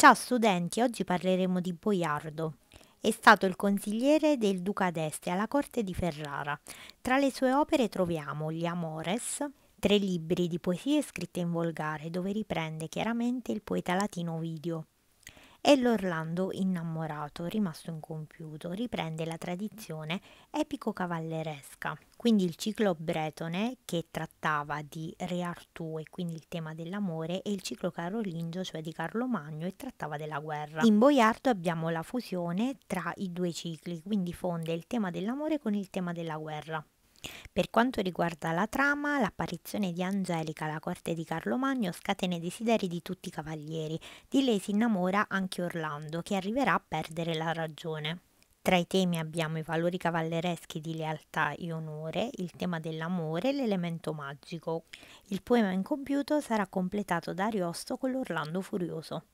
Ciao studenti, oggi parleremo di Boiardo. È stato il consigliere del duca d'Este alla corte di Ferrara. Tra le sue opere troviamo Gli Amores, tre libri di poesie scritte in volgare dove riprende chiaramente il poeta latino Ovidio e l'Orlando innamorato, rimasto incompiuto, riprende la tradizione epico-cavalleresca. Quindi il ciclo bretone, che trattava di Re Artù e quindi il tema dell'amore, e il ciclo carolingio, cioè di Carlo Magno, e trattava della guerra. In Boiardo abbiamo la fusione tra i due cicli, quindi fonde il tema dell'amore con il tema della guerra. Per quanto riguarda la trama, l'apparizione di Angelica alla corte di Carlo Magno scatena i desideri di tutti i cavalieri. Di lei si innamora anche Orlando, che arriverà a perdere la ragione. Tra i temi abbiamo i valori cavallereschi di lealtà e onore, il tema dell'amore e l'elemento magico. Il poema incompiuto sarà completato da Ariosto con l'Orlando Furioso.